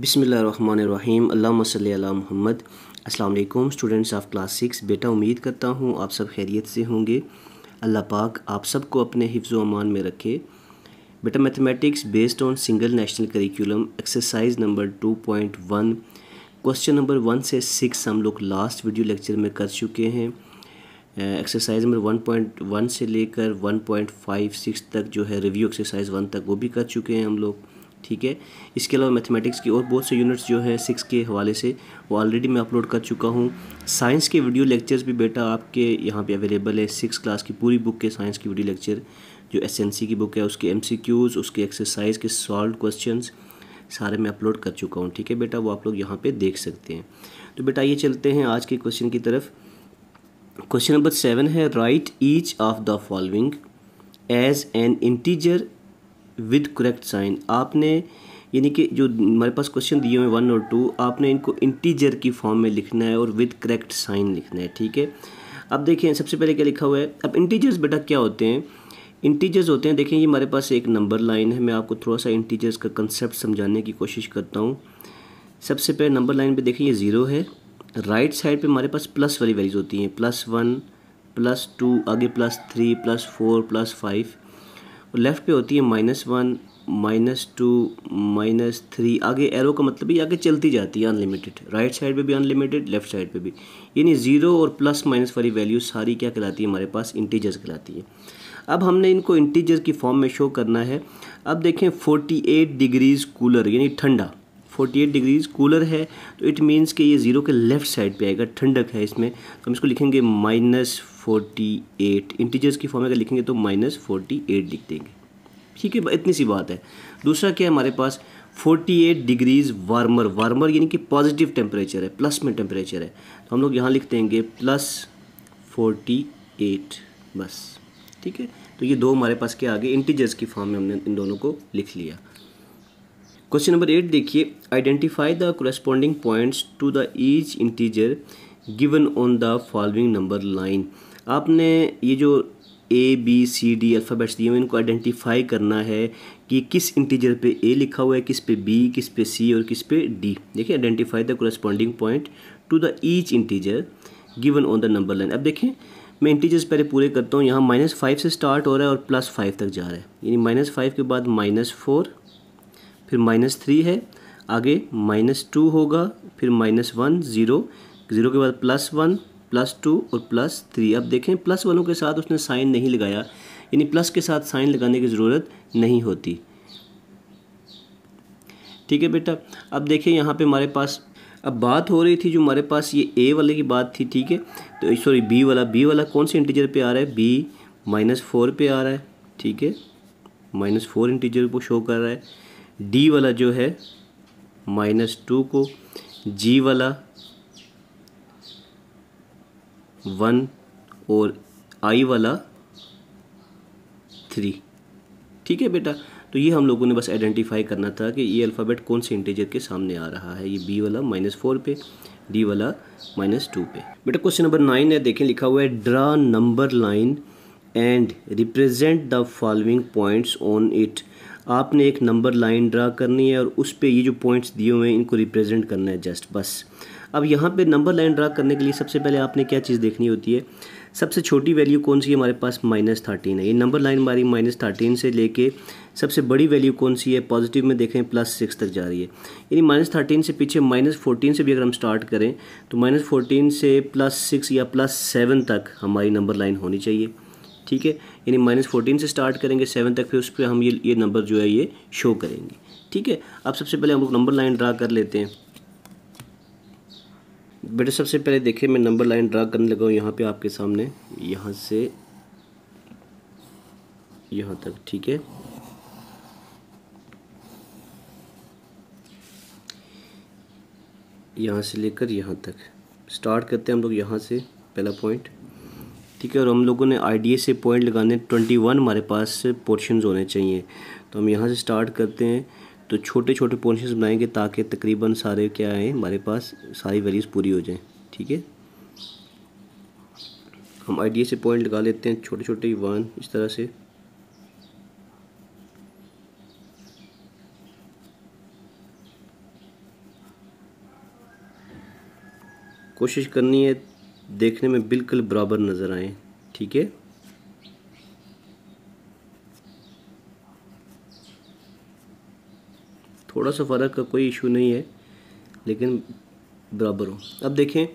बिसमीम महमद अस्सलाम students of class six बेटा उम्मीद करता हूँ आप सब खैरियत से होंगे अल्लाह पाक आप सबको अपने हिफ्ज़ अमान में रखे बेटा mathematics based on single national curriculum exercise number two point one question number one से सिक्स हम लोग लास्ट वीडियो लेक्चर में कर चुके हैं exercise number one point one से लेकर वन पॉइंट फाइव सिक्स तक जो है रिव्यू एक्सरसाइज वन तक वो भी कर चुके हैं हम लोग ठीक है इसके अलावा मैथमेटिक्स की और बहुत से यूनिट्स जो हैं सिक्स के हवाले से वो ऑलरेडी मैं अपलोड कर चुका हूँ साइंस के वीडियो लेक्चर्स भी बेटा आपके यहाँ पे अवेलेबल है सिक्स क्लास की पूरी बुक के साइंस की वीडियो लेक्चर जो एस की बुक है उसके एम उसके एक्सरसाइज के सॉल्व क्वेश्चन सारे मैं अपलोड कर चुका हूँ ठीक है बेटा वो आप लोग यहाँ पर देख सकते हैं तो बेटा ये चलते हैं आज के क्वेश्चन की तरफ क्वेश्चन नंबर सेवन है write each of the following as an integer with correct sign आपने यानी कि जो हमारे पास क्वेश्चन दिए हुए वन और टू आपने इनको इंटीजर की फॉर्म में लिखना है और विद करेक्ट साइन लिखना है ठीक है अब देखें सबसे पहले क्या लिखा हुआ है अब इंटीजर्स बेटा क्या होते हैं इंटीजर्स होते हैं देखें ये हमारे पास एक नंबर लाइन है मैं आपको थोड़ा सा इंटीजर्स का कंसेप्ट समझाने की कोशिश करता हूँ सबसे पहले नंबर लाइन पर देखें ये ज़ीरो है राइट साइड पे हमारे पास प्लस वाली वैल्यूज़ होती हैं प्लस वन प्लस टू आगे plus three plus four plus five और लेफ़्ट पे होती है minus one minus two minus three आगे एरो का मतलब ये आगे चलती जाती है अनलिमिटेड राइट साइड पे भी अनलिमिटेड लेफ्ट साइड पे भी यानी ज़ीरो और प्लस माइनस वाली वैल्यू सारी क्या कहलाती है हमारे पास इंटीजर्स कहलाती है अब हमने इनको इंटीजर की फॉर्म में शो करना है अब देखें एट डिग्रीज़ कूलर यानी ठंडा 48 डिग्रीज कूलर है तो इट मीन्स कि ये ज़ीरो के लेफ्ट साइड पे आएगा ठंडक है इसमें तो हम इसको लिखेंगे माइनस फोर्टी एट इंटीजर्स की फॉर्म में अगर लिखेंगे तो माइनस फोर्टी एट लिख देंगे ठीक है इतनी सी बात है दूसरा क्या है हमारे पास 48 डिग्रीज वार्मर वार्मर यानी कि पॉजिटिव टेम्परेचर है प्लस में टेम्परेचर है तो हम लोग यहाँ लिख देंगे प्लस 48 बस ठीक है तो ये दो हमारे पास क्या आ गए इंटीजर्स की फॉर्म में हमने इन दोनों को लिख लिया क्वेश्चन नंबर एट देखिए identify the corresponding points to the each integer given on the following number line आपने ये जो A B C D alphabets दिए हुए इनको आइडेंटिफाई करना है कि किस इंटीजर पे ए लिखा हुआ है किस पे बी किस पे सी और किस पे डी देखिए identify the corresponding point to the each integer given on the number line अब देखें मैं इंटीजर्स पहले पूरे करता हूँ यहाँ माइनस फाइव से स्टार्ट हो रहा है और प्लस फाइव तक जा रहा है यानी माइनस फाइव के बाद माइनस फोर फिर माइनस थ्री है आगे माइनस टू होगा फिर माइनस वन ज़ीरो ज़ीरो के बाद प्लस वन प्लस टू और प्लस थ्री अब देखें प्लस वनों के साथ उसने साइन नहीं लगाया यानी प्लस के साथ साइन लगाने की ज़रूरत नहीं होती ठीक है बेटा अब देखिए यहाँ पे हमारे पास अब बात हो रही थी जो हमारे पास ये ए वाले की बात थी ठीक है तो सॉरी बी वाला बी वाला कौन से इंटीजर पे आ रहा है बी माइनस फोर पे आ रहा है ठीक है माइनस फोर इंटीजर को शो कर रहा है डी वाला जो है माइनस टू को जी वाला वन और आई वाला थ्री ठीक है बेटा तो ये हम लोगों ने बस आइडेंटिफाई करना था कि ये अल्फ़ाबेट कौन से इंटीजर के सामने आ रहा है ये बी वाला माइनस फोर पे डी वाला माइनस टू पे बेटा क्वेश्चन नंबर नाइन है देखें लिखा हुआ है draw number line and represent the following points on it आपने एक नंबर लाइन ड्रा करनी है और उस पर ये जो पॉइंट्स दिए हुए हैं इनको रिप्रेजेंट करना है जस्ट बस अब यहाँ पे नंबर लाइन ड्रा करने के लिए सबसे पहले आपने क्या चीज़ देखनी होती है सबसे छोटी वैल्यू कौन सी हमारे पास माइनस थर्टीन है ये नंबर लाइन हमारी माइनस थर्टीन से लेके सबसे बड़ी वैल्यू कौन सी है पॉजिटिव में देखें प्लस सिक्स तक जा रही है यानी माइनस थर्टीन से पीछे माइनस फोर्टीन से भी अगर हम स्टार्ट करें तो माइनस फोर्टीन से प्लस सिक्स या प्लस सेवन तक हमारी नंबर लाइन होनी चाहिए ठीक है यानी माइनस फोर्टीन से स्टार्ट करेंगे सेवन तक फिर उस पर हम ये ये नंबर जो है ये शो करेंगे ठीक है अब सबसे पहले हम लोग नंबर लाइन ड्रा कर लेते हैं बेटा सबसे पहले देखिए मैं नंबर लाइन ड्रा करने लगा हूँ यहाँ पर आपके सामने यहाँ से यहाँ तक ठीक है यहाँ से लेकर यहाँ तक स्टार्ट करते हैं हम लोग यहाँ से पहला पॉइंट ठीक है और हम लोगों ने आई से पॉइंट लगाने ट्वेंटी वन हमारे पास पोर्शन होने चाहिए तो हम यहाँ से स्टार्ट करते हैं तो छोटे छोटे पोर्शन बनाएंगे ताकि तकरीबन सारे क्या हैं हमारे पास सारी वैल्यूज़ पूरी हो जाएँ ठीक है हम आई से पॉइंट लगा लेते हैं छोटे छोटे वन इस तरह से कोशिश करनी है देखने में बिल्कुल बराबर नज़र आए ठीक है थोड़ा सा फ़र्क का कोई इशू नहीं है लेकिन बराबर हो अब देखें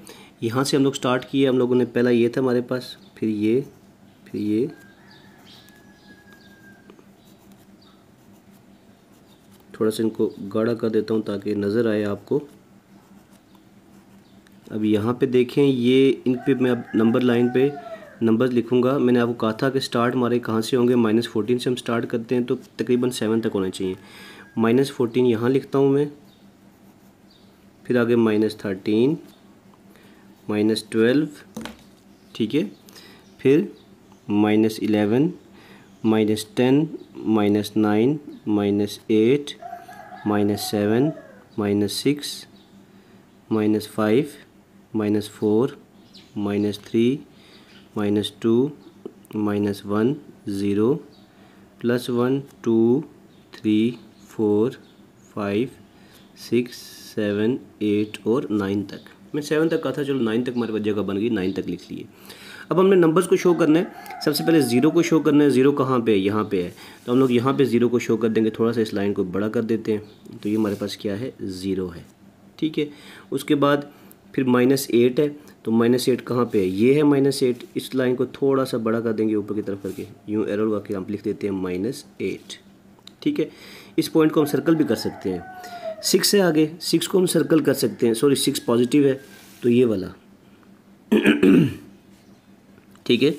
यहाँ से हम लोग स्टार्ट किए हम लोगों ने पहला ये था हमारे पास फिर ये फिर ये थोड़ा सा इनको गाढ़ा कर देता हूँ ताकि नज़र आए आपको अब यहाँ पे देखें ये इन पे मैं अब नंबर लाइन पे नंबर लिखूँगा मैंने आपको कहा था कि स्टार्ट हमारे कहाँ से होंगे माइनस फोर्टीन से हम स्टार्ट करते हैं तो तकरीबन सेवन तक होने चाहिए माइनस फोर्टीन यहाँ लिखता हूँ मैं फिर आगे माइनस थर्टीन माइनस ट्वेल्व ठीक है फिर minus eleven minus ten minus nine minus eight minus seven minus six minus five minus four minus three minus two minus one zero plus one two three four five six seven eight और nine तक मैं seven तक कहा था चलो nine तक हमारे पास जगह बन गई नाइन तक लिख लिए अब हमने नंबर्स को शो करना है सबसे पहले ज़ीरो को शो करना है ज़ीरो कहाँ पे है यहाँ पे है तो हम लोग यहाँ पे ज़ीरो को शो कर देंगे थोड़ा सा इस लाइन को बड़ा कर देते हैं तो ये हमारे पास क्या है ज़ीरो है ठीक है उसके बाद फिर माइनस एट है तो माइनस एट कहाँ पर है ये है माइनस एट इस लाइन को थोड़ा सा बड़ा कर देंगे ऊपर की तरफ करके यूँ एरो लगा हम लिख देते हैं माइनस एट ठीक है इस पॉइंट को हम सर्कल भी कर सकते हैं सिक्स है आगे सिक्स को हम सर्कल कर सकते हैं सॉरी सिक्स पॉजिटिव है तो ये वाला ठीक है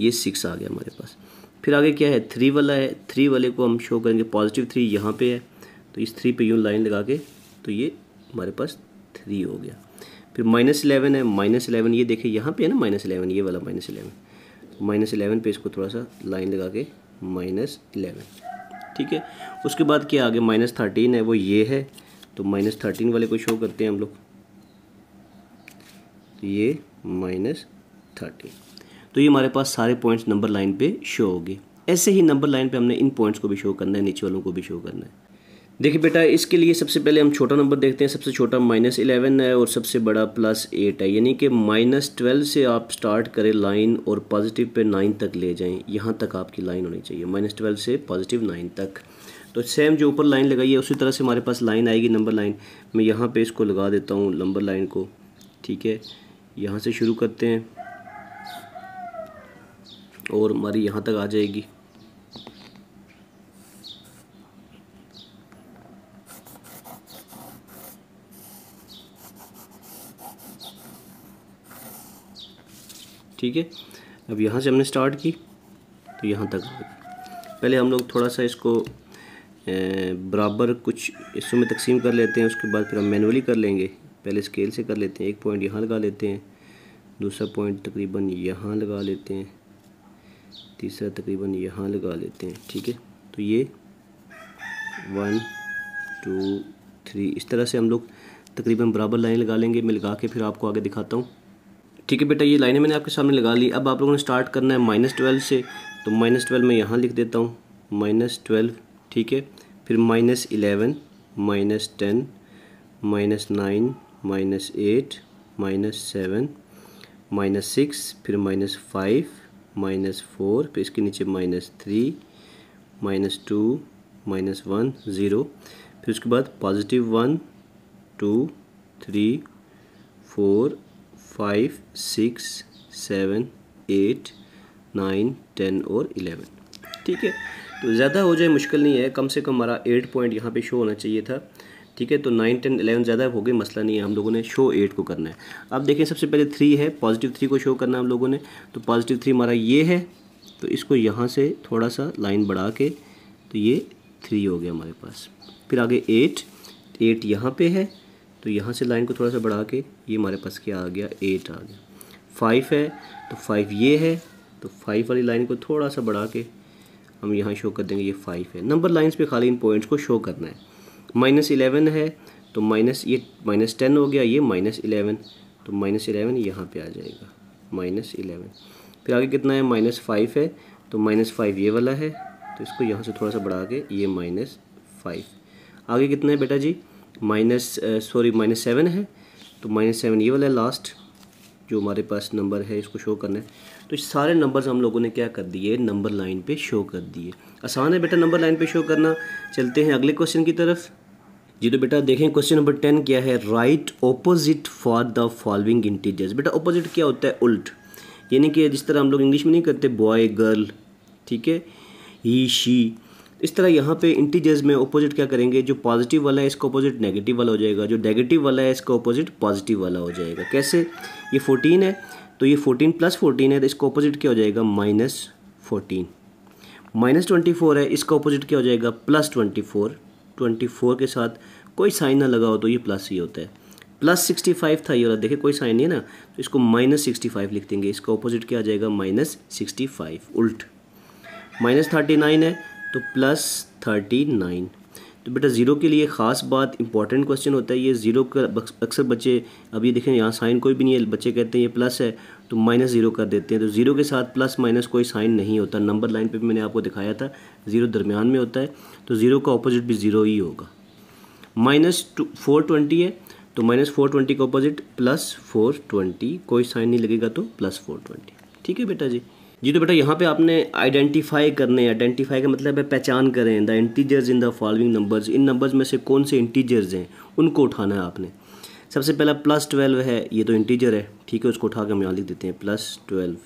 ये सिक्स आ गया हमारे पास फिर आगे क्या है थ्री वाला है थ्री वाले को हम शो करेंगे पॉजिटिव थ्री यहाँ पे है तो इस थ्री पे यूँ लाइन लगा के तो ये हमारे पास थ्री हो गया फिर माइनस इलेवन है माइनस इलेवन ये देखिए यहाँ पे है ना माइनस इलेवन ये वाला माइनस इलेवन माइनस इलेवन पर इसको थोड़ा सा लाइन लगा के माइनस इलेवन ठीक है उसके बाद क्या आगे माइनस थर्टीन है वो ये है तो माइनस थर्टीन वाले को शो करते हैं हम लोग तो ये माइनस थर्टीन तो ये हमारे पास सारे पॉइंट्स नंबर लाइन पे शो होगी ऐसे ही नंबर लाइन पे हमने इन पॉइंट्स को भी शो करना है नीचे वालों को भी शो करना है देखिए बेटा इसके लिए सबसे पहले हम छोटा नंबर देखते हैं सबसे छोटा माइनस इलेवन है और सबसे बड़ा प्लस एट है यानी कि माइनस ट्वेल्व से आप स्टार्ट करें लाइन और पॉजिटिव पे नाइन तक ले जाएं यहाँ तक आपकी लाइन होनी चाहिए माइनस ट्वेल्व से पॉजिटिव नाइन तक तो सेम जो ऊपर लाइन लगाई है उसी तरह से हमारे पास लाइन आएगी नंबर लाइन मैं यहाँ पर इसको लगा देता हूँ नंबर लाइन को ठीक है यहाँ से शुरू करते हैं और हमारी यहाँ तक आ जाएगी ठीक है अब यहाँ से हमने स्टार्ट की तो यहाँ तक पहले हम लोग थोड़ा सा इसको बराबर कुछ हिस्सों में तकसीम कर लेते हैं उसके बाद फिर हम मैनुअली कर लेंगे पहले स्केल से कर लेते हैं एक पॉइंट यहाँ लगा लेते हैं दूसरा पॉइंट तकरीबन यहाँ लगा लेते हैं तीसरा तकरीबन यहाँ लगा लेते हैं ठीक है तो ये वन टू थ्री इस तरह से हम लोग तकरीबन बराबर लाइन लगा लेंगे मैं लगा के फिर आपको आगे दिखाता हूँ ठीक है बेटा ये लाइनें मैंने आपके सामने लगा ली अब आप लोगों ने स्टार्ट करना है माइनस ट्वेल्व से तो माइनस ट्वेल्व मैं यहाँ लिख देता हूँ माइनस ट्वेल्व ठीक है फिर minus eleven minus ten minus nine minus eight minus seven minus six फिर माइनस फाइव माइनस फोर फिर इसके नीचे minus three minus two minus one zero फिर उसके बाद positive one two three four five six seven eight nine ten और eleven ठीक है तो ज़्यादा हो जाए मुश्किल नहीं है कम से कम हमारा एट पॉइंट यहाँ पे शो होना चाहिए था ठीक है तो नाइन टेन एलेवन ज़्यादा हो गए मसला नहीं है हम लोगों ने शो एट को करना है अब देखें सबसे पहले थ्री है पॉजिटिव थ्री को शो करना है हम लोगों ने तो पॉजिटिव थ्री हमारा ये है तो इसको यहाँ से थोड़ा सा लाइन बढ़ा के तो ये थ्री हो गया हमारे पास फिर आगे एट एट यहाँ पे है तो यहाँ से लाइन को थोड़ा सा बढ़ा के ये हमारे पास क्या आ गया एट आ गया फाइव है तो फाइव ये है तो फाइव वाली लाइन को थोड़ा सा बढ़ा के हम यहाँ शो कर देंगे ये फाइव है नंबर लाइन्स पे खाली इन पॉइंट्स को शो करना है माइनस इलेवन है तो माइनस ये माइनस टेन हो गया ये माइनस इलेवन तो माइनस इलेवन यहाँ पर आ जाएगा माइनस इलेवन फिर आगे कितना है माइनस फाइव है तो माइनस फाइव ये वाला है तो इसको यहाँ से थोड़ा सा बढ़ा के ये माइनस फाइव आगे कितना है बेटा जी माइनस सॉरी माइनस सेवन है तो माइनस सेवन ये वाला लास्ट जो हमारे पास नंबर है इसको शो करना है तो सारे नंबर्स हम लोगों ने क्या कर दिए नंबर लाइन पे शो कर दिए आसान है बेटा नंबर लाइन पे शो करना चलते हैं अगले क्वेश्चन की तरफ जी तो बेटा देखें क्वेश्चन नंबर टेन क्या है write opposite for the following integers बेटा ऑपोजिट क्या होता है उल्ट यानी कि जिस तरह हम लोग इंग्लिश में नहीं करते बॉय गर्ल ठीक है ही शी इस तरह यहाँ पे इंटीजर्स में अपोजिट क्या करेंगे जो पॉजिटिव वाला है इसका अपोजिट नेगेटिव वाला हो जाएगा जो नेगेटिव वाला है इसका अपोजिट पॉजिटिव वाला हो जाएगा कैसे ये फोर्टीन है तो ये फोर्टीन प्लस फोर्टीन है तो इसका अपोजिट क्या हो जाएगा minus fourteen minus twenty four है इसका अपोजिट क्या हो जाएगा plus twenty four twenty four के साथ कोई साइन ना लगा हो तो ये प्लस ही होता है प्लस सिक्सटी फाइव था ये वाला देखिए कोई साइन नहीं है ना तो इसको माइनस सिक्सटी फाइव लिख देंगे इसका अपोजिट क्या आ जाएगा माइनस सिक्सटी फाइव उल्ट माइनस थर्टी नाइन है तो प्लस थर्टी नाइन तो बेटा ज़ीरो के लिए ख़ास बात इंपॉर्टेंट क्वेश्चन होता है ये ज़ीरो का अक्सर बच्चे अब ये देखें यहाँ साइन कोई भी नहीं है बच्चे कहते हैं ये प्लस है तो माइनस ज़ीरो कर देते हैं तो ज़ीरो के साथ प्लस माइनस कोई साइन नहीं होता नंबर लाइन पे भी मैंने आपको दिखाया था ज़ीरो दरमियान में होता है तो ज़ीरो का अपोजिट भी ज़ीरो ही होगा माइनस फोर ट्वेंटी है तो माइनस फोर ट्वेंटी का अपोजिट प्लस फोर ट्वेंटी कोई साइन नहीं लगेगा तो प्लस फोर ट्वेंटी ठीक है बेटा जी जी तो बेटा यहाँ पे आपने आइडेंटिफाई करने आइडेंटिफाई का मतलब है पहचान करें the integers in the following numbers इन नंबर्स में से कौन से इंटीजर्स हैं उनको उठाना है आपने सबसे पहला प्लस ट्वेल्व है ये तो इंटीजर है ठीक है उसको उठा के हम यहाँ लिख देते हैं प्लस ट्वेल्व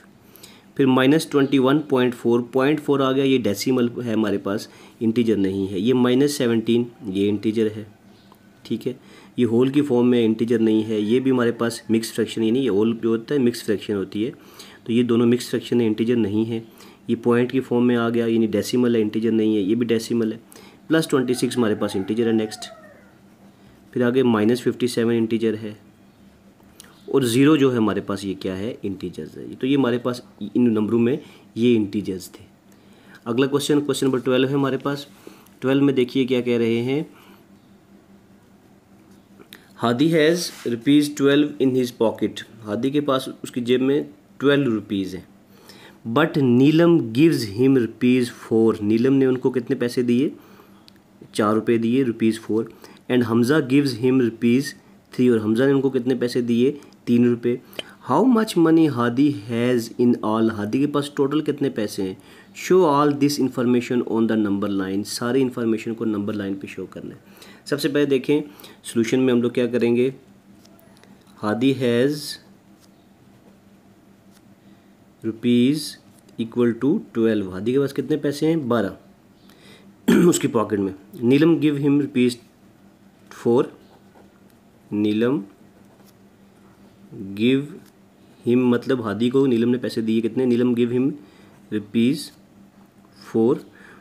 फिर minus twenty one point four point four आ गया ये डेसीमल है हमारे पास इंटीजर नहीं है ये माइनस सेवनटीन ये इंटीजर है ठीक है ये होल की फॉर्म में इंटीजर नहीं है ये भी हमारे पास मिक्स फ्रैक्शन ही नहीं ये होल जो होता है मिक्स फ्रैक्शन होती है तो ये दोनों मिक्स फ्रैक्शन है इंटीजर नहीं है ये पॉइंट की फॉर्म में आ गया यानी डेसिमल है इंटीजर नहीं है ये भी डेसिमल है प्लस ट्वेंटी सिक्स हमारे पास इंटीजर है नेक्स्ट फिर आगे माइनस फिफ्टी सेवन इंटीजर है और ज़ीरो जो है हमारे पास ये क्या है इंटीजर्स है तो ये हमारे पास इन नंबरों में ये इंटीजर्स थे अगला क्वेश्चन क्वेश्चन नंबर ट्वेल्व है हमारे पास ट्वेल्व में देखिए क्या कह रहे हैं Hadi has rupees twelve in his pocket Hadi के पास उसकी जेब में ट्वेल्व रुपीज़ है but Neelam gives him rupees four Neelam ने उनको कितने पैसे दिए चार रुपये दिए rupees four and Hamza gives him rupees three और हमज़ा ने उनको कितने पैसे दिए तीन रुपये how much money Hadi has in all Hadi के पास टोटल कितने पैसे हैं show all this information on the number line सारी इन्फॉर्मेशन को नंबर लाइन पे शो करना है सबसे पहले देखें सोल्यूशन में हम लोग क्या करेंगे Hadi has rupees equal to twelve Hadi के पास कितने पैसे हैं बारह उसकी पॉकेट में Neelam give him rupees four Neelam give him मतलब हादी को नीलम ने पैसे दिए कितने Neelam give him rupees four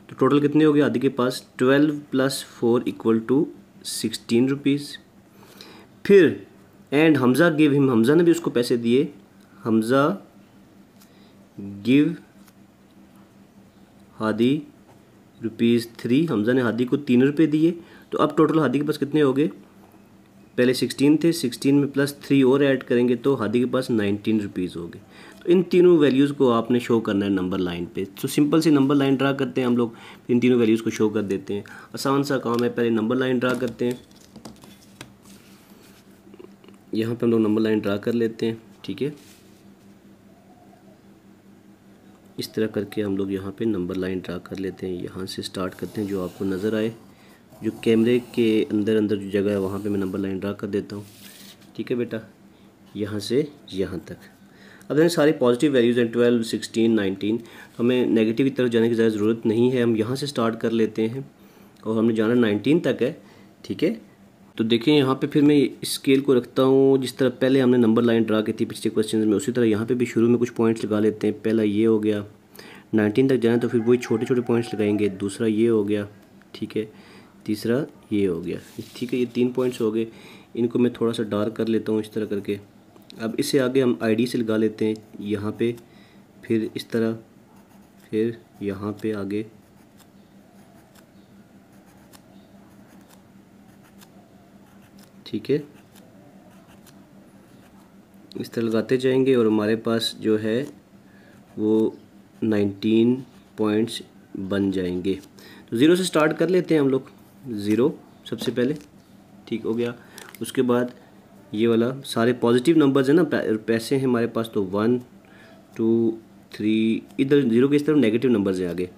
तो टोटल कितने हो गए आदि के पास twelve plus four equal to sixteen rupees फिर and Hamza give him Hamza ने भी उसको पैसे दिए Hamza give Hadi rupees three Hamza ने हादी को तीन रुपये दिए तो अब टोटल हादी के पास कितने हो गए पहले सिक्सटीन थे सिक्सटीन में प्लस थ्री और ऐड करेंगे तो हादी के पास नाइनटीन रुपीज़ हो गए तो इन तीनों वैल्यूज़ को आपने शो करना है नंबर लाइन पे तो सिंपल सी नंबर लाइन ड्रा करते हैं हम लोग इन तीनों वैल्यूज़ को शो कर देते हैं आसान सा काम है पहले नंबर लाइन ड्रा करते हैं यहाँ पर हम लोग नंबर लाइन ड्रा कर लेते हैं ठीक है इस तरह करके हम लोग यहाँ पे नंबर लाइन ड्रा कर लेते हैं यहाँ से स्टार्ट करते हैं जो आपको नज़र आए जो कैमरे के अंदर अंदर जो जगह है वहाँ पे मैं नंबर लाइन ड्रा कर देता हूँ ठीक है बेटा यहाँ से यहाँ तक अब हमें सारे पॉजिटिव वैल्यूज़ हैं ट्वेल्व सिक्सटीन नाइनटीन तो हमें नेगेटिव की तरफ जाने की ज़्यादा ज़रूरत नहीं है हम यहाँ से स्टार्ट कर लेते हैं और हमने जाना नाइनटीन तक है ठीक है तो देखें यहाँ पे फिर मैं स्केल को रखता हूँ जिस तरह पहले हमने नंबर लाइन ड्रा की थी पिछले क्वेश्चन में उसी तरह यहाँ पे भी शुरू में कुछ पॉइंट्स लगा लेते हैं पहला ये हो गया नाइनटीन तक जाना तो फिर वही छोटे छोटे पॉइंट्स लगाएंगे दूसरा ये हो गया ठीक है तीसरा ये हो गया ठीक है ये तीन पॉइंट्स हो गए इनको मैं थोड़ा सा डार्क कर लेता हूँ इस तरह करके अब इससे आगे हम आई से लगा लेते हैं यहाँ पर फिर इस तरह फिर यहाँ पर आगे ठीक है इस तरह लगाते जाएंगे और हमारे पास जो है वो नाइनटीन पॉइंट्स बन जाएंगे तो ज़ीरो से स्टार्ट कर लेते हैं हम लोग ज़ीरो सबसे पहले ठीक हो गया उसके बाद ये वाला सारे पॉजिटिव नंबर्स हैं ना पैसे हैं हमारे पास तो वन टू थ्री इधर ज़ीरो के इस तरफ नेगेटिव नंबर्स हैं आगे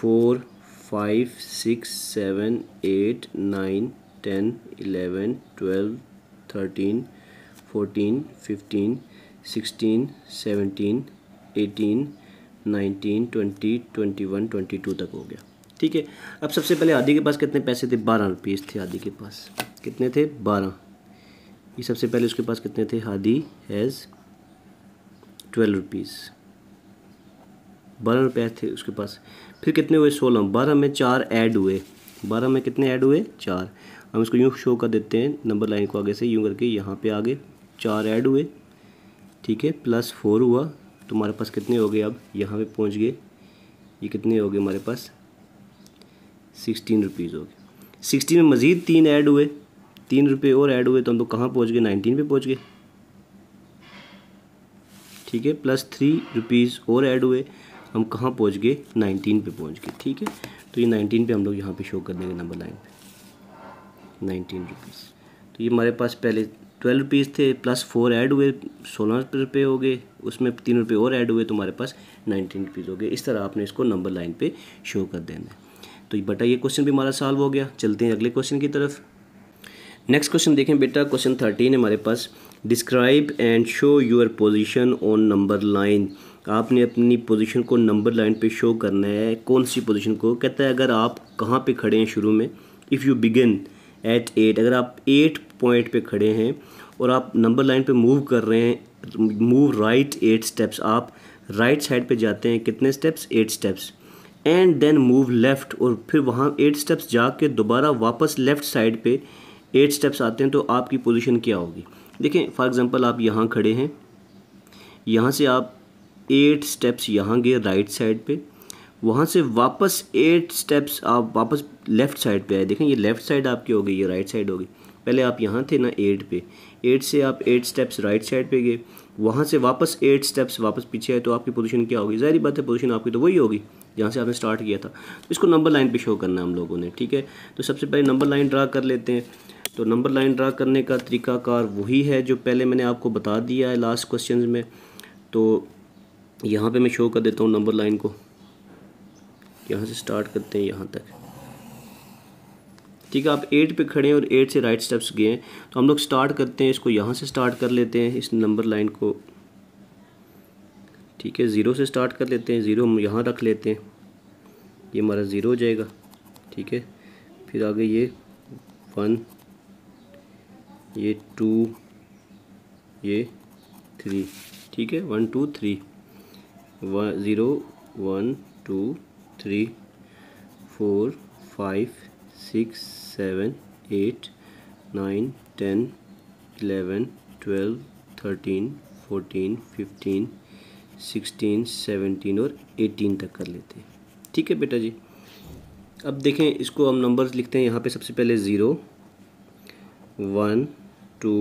four five six seven eight nine ten eleven twelve thirteen fourteen fifteen sixteen seventeen eighteen nineteen twenty twenty one twenty two तक हो गया ठीक है अब सबसे पहले आदि के पास कितने पैसे थे बारह रुपीज़ थे आदि के पास कितने थे बारह ये सबसे पहले उसके पास कितने थे आदि हैज़ ट्वेल्व रुपीज़ बारह रुपये थे उसके पास फिर कितने हुए सोलह बारह में चार ऐड हुए बारह में कितने ऐड हुए चार हम इसको यूँ शो कर देते हैं नंबर लाइन को आगे से यूँ करके यहाँ पे आगे चार ऐड हुए ठीक है प्लस फोर हुआ तो हमारे पास कितने हो गए अब यहाँ पे पहुँच गए ये कितने हो गए हमारे पास सिक्सटीन रुपीज़ हो गए सिक्सटीन में मज़ीद तीन ऐड हुए तीन रुपये और ऐड हुए तो हम लोग कहाँ पहुँच गए नाइनटीन पे पहुँच गए ठीक है प्लस थ्री रुपीज़ और ऐड हुए हम कहाँ पहुँच गए नाइनटीन पे पहुँच गए ठीक है तो ये नाइनटीन पे हम लोग यहाँ पे शो कर देंगे नंबर लाइन पे नाइनटीन रुपीज़ तो ये हमारे पास पहले ट्वेल्व रुपीज़ थे प्लस फोर ऐड हुए सोलह रुपये हो गए उसमें तीन रुपये और ऐड हुए तो हमारे पास नाइनटीन रुपीज़ हो गए इस तरह आपने इसको नंबर लाइन पे शो कर देना है तो बेटा ये क्वेश्चन भी हमारा सॉल्व हो गया चलते हैं अगले क्वेश्चन की तरफ नेक्स्ट क्वेश्चन देखें बेटा क्वेश्चन थर्टीन हमारे पास describe and show your position on number line आपने अपनी पोजीशन को नंबर लाइन पे शो करना है कौन सी पोजीशन को कहता है अगर आप कहाँ पे खड़े हैं शुरू में if you begin at eight अगर आप एट पॉइंट पे खड़े हैं और आप नंबर लाइन पे मूव कर रहे हैं मूव राइट एट स्टेप्स आप राइट साइड पे जाते हैं कितने steps eight steps and then move left और फिर वहाँ एट स्टेप्स कर दोबारा वापस लेफ़्ट साइड पर एट स्टेप्स आते हैं तो आपकी पोजिशन क्या होगी देखें फॉर एग्ज़ाम्पल आप यहाँ खड़े हैं यहाँ से आप एट स्टेप्स यहाँ गए राइट साइड पे वहाँ से वापस एट स्टेप्स आप वापस लेफ़्ट साइड पे आए देखें ये लेफ़्ट साइड आपकी हो गई ये राइट साइड होगी पहले आप यहाँ थे ना एट पे एट से आप एट स्टेप्स राइट साइड पे गए वहाँ से वापस एट स्टेप्स वापस पीछे आए तो आपकी पोजीशन क्या होगी जाहिर बात है पोजीशन आपकी तो वही होगी जहाँ से आपने स्टार्ट किया था तो इसको नंबर लाइन पर शो करना है हम लोगों ने ठीक है तो सबसे पहले नंबर लाइन ड्रा कर लेते हैं तो नंबर लाइन ड्रा करने का तरीकाकार वही है जो पहले मैंने आपको बता दिया है लास्ट क्वेश्चन में तो यहाँ पर मैं शो कर देता हूँ नंबर लाइन को यहाँ से स्टार्ट करते हैं यहाँ तक ठीक है आप एट पे खड़े हैं और एट से राइट स्टेप्स गए हैं तो हम लोग स्टार्ट करते हैं इसको यहाँ से स्टार्ट कर लेते हैं इस नंबर लाइन को ठीक है ज़ीरो से स्टार्ट कर लेते हैं ज़ीरो हम यहाँ रख लेते हैं ये हमारा ज़ीरो हो जाएगा ठीक है फिर आगे ये वन ये टू ये थ्री ठीक है one two three one zero one two three four five six seven eight nine ten eleven twelve thirteen fourteen fifteen sixteen seventeen और एटीन तक कर लेते हैं ठीक है बेटा जी अब देखें इसको हम नंबर्स लिखते हैं यहाँ पे सबसे पहले ज़ीरो वन टू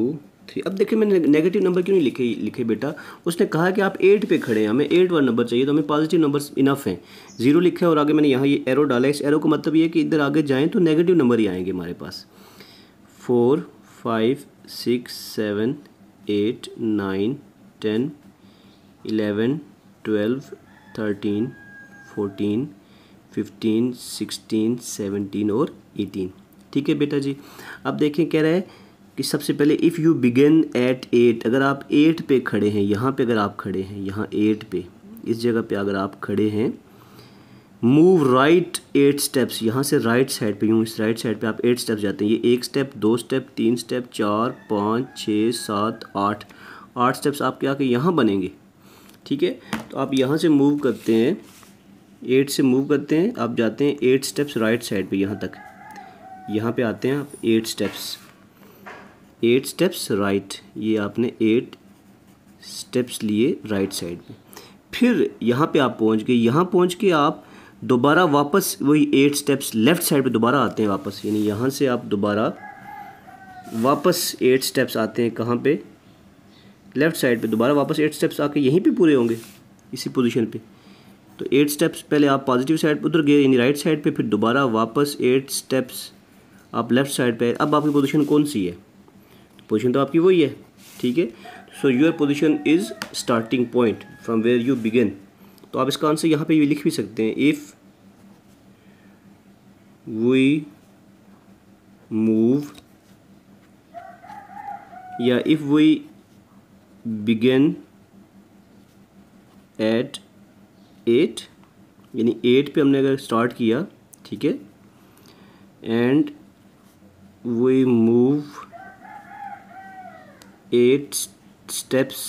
थ्री अब देखिए मैंने नेगेटिव नंबर क्यों नहीं लिखे लिखे बेटा उसने कहा कि आप एट पे खड़े हैं हमें एट वाला नंबर चाहिए तो हमें पॉजिटिव नंबर्स इनफ हैं जीरो लिखा है और आगे मैंने यहाँ ये एरो डाला इस एरो का मतलब ये कि इधर आगे जाएँ तो नेगेटिव नंबर ही आएंगे हमारे पास four five six seven eight nine ten eleven twelve thirteen fourteen fifteen sixteen seventeen और एटीन ठीक है बेटा जी अब देखें कह रहा है कि सबसे पहले if you begin at eight अगर आप एट पे खड़े हैं यहाँ पे अगर आप खड़े हैं यहाँ एट पे इस जगह पे अगर आप खड़े हैं मूव राइट एट स्टेप्स यहाँ से राइट right साइड पे यूँ इस राइट साइड पे आप एट स्टेप जाते हैं ये एक स्टेप दो स्टेप तीन स्टेप चार पाँच छः सात आठ आठ स्टेप्स आपके आके यहाँ बनेंगे ठीक है तो आप यहाँ से मूव करते हैं एट से मूव करते हैं आप जाते हैं एट स्टेप्स राइट साइड पे यहाँ तक यहाँ पे आते हैं आप eight steps eight steps right ये आपने एट स्टेप्स लिए राइट साइड में फिर यहाँ पे आप पहुँच गए यहाँ पहुँच के आप दोबारा वापस वही एट स्टेप्स लेफ़्ट साइड पे दोबारा आते हैं वापस यानी यहाँ से आप दोबारा वापस एट स्टेप्स आते हैं कहाँ पे लेफ़्ट साइड पे दोबारा वापस एट स्टेप्स आके यहीं पे पूरे होंगे इसी पोजीशन पे तो एट स्टेप्स पहले आप पॉजिटिव साइड पर उधर गए यानी राइट साइड पर फिर दोबारा वापस एट स्टेप्स आप लेफ़्ट साइड पर अब आपकी पोजिशन कौन सी है पोजिशन तो आपकी वही है ठीक है so your position is starting point from where you begin तो आप इसका आंसर यहाँ पर भी लिख भी सकते हैं इफ़ वी मूव या if we begin at eight यानी एट पे हमने अगर स्टार्ट किया ठीक है and we move eight steps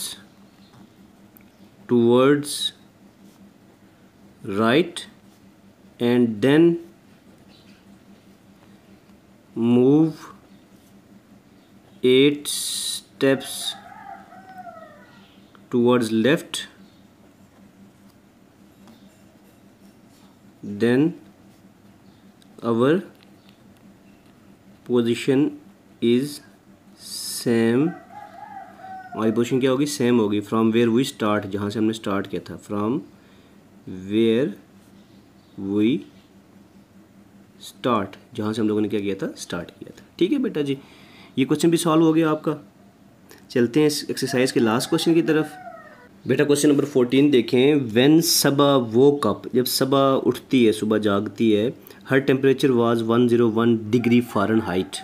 towards right and then move eight steps towards left then our position is same हमारी पोजिशन क्या होगी सेम होगी फ्रॉम वेयर वी स्टार्ट जहाँ से हमने स्टार्ट किया था फ्रॉम वेयर वी स्टार्ट जहाँ से हम लोगों ने क्या किया था स्टार्ट किया था ठीक है बेटा जी ये क्वेश्चन भी सॉल्व हो गया आपका चलते हैं इस एक्सरसाइज के लास्ट क्वेश्चन की तरफ बेटा क्वेश्चन नंबर फोर्टीन देखें वेन सबा वो कप जब सबा उठती है सुबह जागती है her temperature was one zero one degree Fahrenheit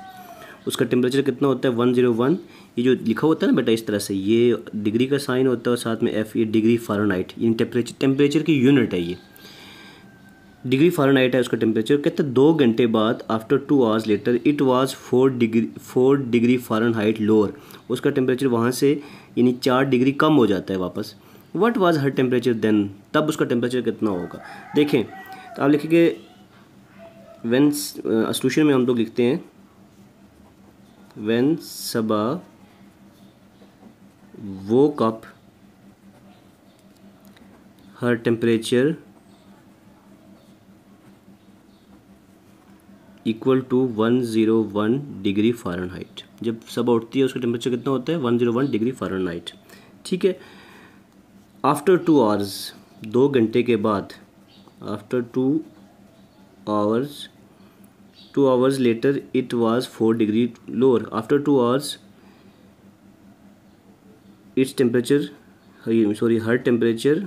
उसका टेम्परेचर कितना होता है वन जीरो वन ये जो लिखा होता है ना बेटा इस तरह से ये डिग्री का साइन होता है और साथ में एफ ये degree Fahrenheit in temperature temperature की यूनिट है ये डिग्री फारनहाइट है उसका टेम्परेचर कहते दो घंटे बाद after two hours later it was four degree four degree Fahrenheit lower उसका टेम्परेचर वहाँ से यानी चार डिग्री कम हो जाता है वापस what was her temperature then तब उसका टेम्परेचर कितना होगा देखें तो आप लिखेंगे वेन सोल्यूशन में हम लोग लिखते हैं when Saba woke up, her temperature equal to one degree Fahrenheit जब सब उठती है उसका टेम्परेचर कितना होता है one zero one degree Fahrenheit ठीक है आफ्टर टू आवर्स दो घंटे के बाद after two hours two hours later it was four degree lower after two hours its temperature sorry her temperature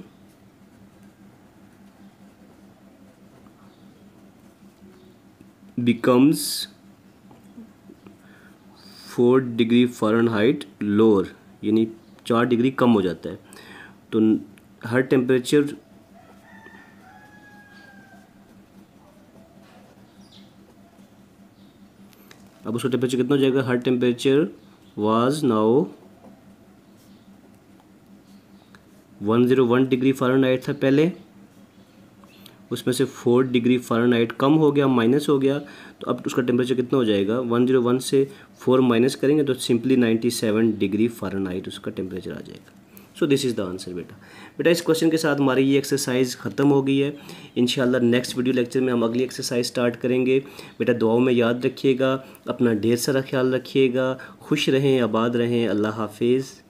becomes four degree Fahrenheit lower यानी चार degree कम हो जाता है तो हर टेम्परेचर अब उसका टेम्परेचर कितना हो जाएगा हर temperature was now 101 degree Fahrenheit था पहले उसमें से फोर डिग्री फारेनहाइट कम हो गया माइनस हो गया तो अब उसका टेम्परेचर कितना हो जाएगा 101 से फोर माइनस करेंगे तो सिंपली 97 डिग्री फारेनहाइट उसका टेम्परेचर आ जाएगा so this is the answer बेटा बेटा इस क्वेश्चन के साथ हमारी ये एक्सरसाइज ख़त्म हो गई है इन नेक्स्ट वीडियो लेक्चर में हम अगली एक्सरसाइज स्टार्ट करेंगे बेटा दुआओं में याद रखिएगा अपना ढेर सारा ख्याल रखिएगा खुश रहें आबाद रहें अल्लाह हाफिज़